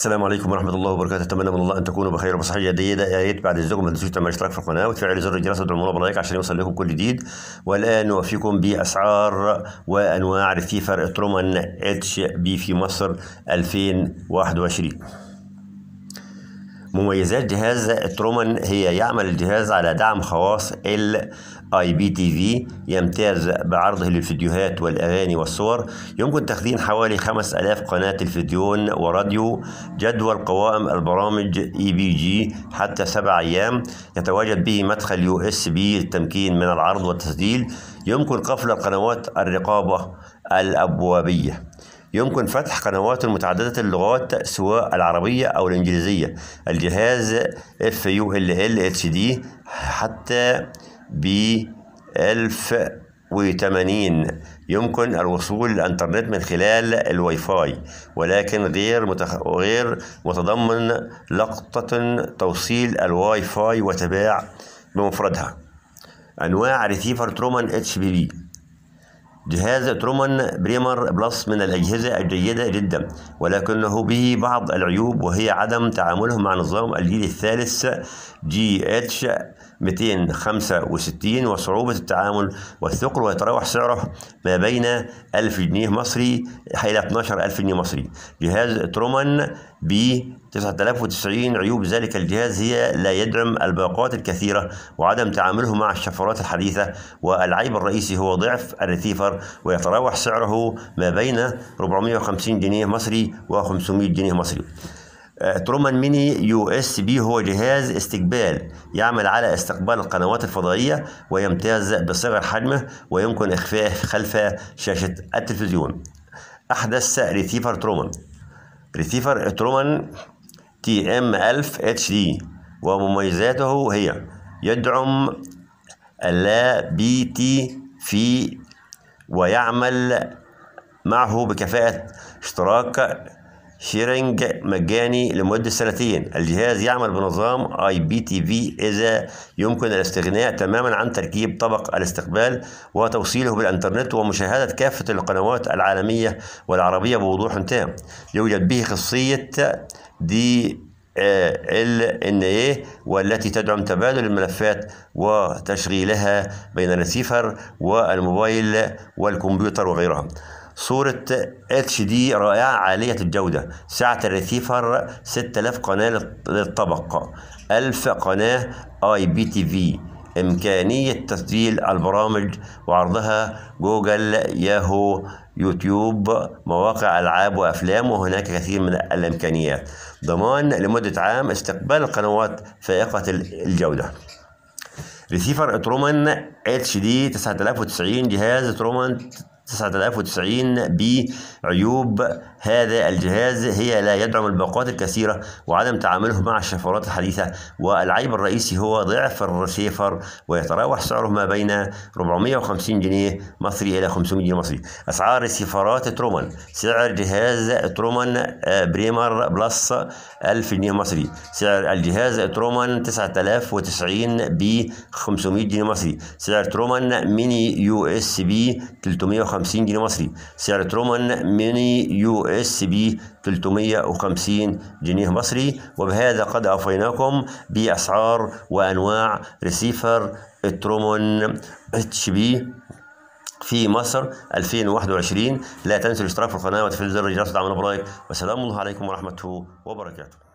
السلام عليكم ورحمه الله وبركاته اتمنى من الله ان تكونوا بخير وبصحه جيده يا ريت بعد اذنكم ما تنسوش تعملوا اشتراك في القناه وتفعل زر الجرس وتدعمونا بلايك عشان يوصل لكم كل جديد والان نوفيكم باسعار وانواع رفيفر ترومان اتش بي في مصر 2021 مميزات جهاز ترومان هي يعمل الجهاز على دعم خواص ال اي بي تي في يمتاز بعرضه للفيديوهات والاغاني والصور يمكن تخزين حوالي 5000 قناه تلفزيون وراديو جدول قوائم البرامج اي بي جي حتى 7 ايام يتواجد به مدخل يو اس بي للتمكين من العرض والتسجيل يمكن قفل القنوات الرقابه الابوابيه يمكن فتح قنوات متعددة اللغات سواء العربية أو الإنجليزية الجهاز FULL HD حتى ب 1080 يمكن الوصول للإنترنت من خلال الواي فاي ولكن غير متخ... غير متضمن لقطة توصيل الواي فاي وتباع بمفردها أنواع ريسيفر ترومان اتش بي بي جهاز أيوة. ترومان بريمر بلس من الأجهزة الجيدة جدا ولكنه به بعض العيوب وهي عدم تعامله مع نظام الجيل الثالث جي اتش 265 وصعوبة التعامل والثقل ويتراوح سعره ما بين 1000 جنيه مصري إلى 12000 جنيه مصري جهاز ترومان بي 9090 عيوب ذلك الجهاز هي لا يدعم الباقات الكثيرة وعدم تعامله مع الشفرات الحديثة والعيب الرئيسي هو ضعف الريسيفر ويتراوح سعره ما بين 450 جنيه مصري و500 جنيه مصري آه، ترومان ميني يو اس بي هو جهاز استقبال يعمل على استقبال القنوات الفضائية ويمتاز بصغر حجمه ويمكن إخفائه خلف شاشة التلفزيون أحدث ريسيفر ترومان ريسيفر ترومان تي ام 1000 اتش دي ومميزاته هي يدعم اللا بي تي في ويعمل معه بكفاءة اشتراك شيرنج مجاني لمدة سنتين الجهاز يعمل بنظام اي بي تي في اذا يمكن الاستغناء تماما عن تركيب طبق الاستقبال وتوصيله بالانترنت ومشاهدة كافة القنوات العالمية والعربية بوضوح تام يوجد به خاصية دي آه، ال إن إيه والتي تدعم تبادل الملفات وتشغيلها بين الريسيفر والموبايل والكمبيوتر وغيرها صورة اتش دي رائعة عالية الجودة سعة الريسيفر 6000 قناة للطبق 1000 قناة اي بي تي في إمكانية تسجيل البرامج وعرضها جوجل ياهو يوتيوب مواقع ألعاب وأفلام وهناك كثير من الإمكانيات ضمان لمدة عام استقبال القنوات فائقة الجودة ريسيفر ترومان اتش دي 9090 جهاز ترومان 9090 بعيوب هذا الجهاز هي لا يدعم الباقات الكثيرة وعدم تعامله مع الشفرات الحديثة والعيب الرئيسي هو ضعف الرسيفر ويتراوح سعره ما بين 450 جنيه مصري إلى 500 جنيه مصري أسعار رسيفرات ترومان سعر جهاز ترومان آه، بريمر بلس 1000 جنيه مصري سعر الجهاز ترومان 9090 ب 500 جنيه مصري سعر ترومان ميني يو اس بي 350 350 جنيه مصري سعر ترومان ميني يو اس بي 350 جنيه مصري وبهذا قد أوفيناكم بأسعار وأنواع ريسيفر ترومان اتش بي في مصر 2021 لا تنسوا الاشتراك في القناة وتفعيل زر الجرس ودعمنا برايك والسلام عليكم ورحمة وبركاته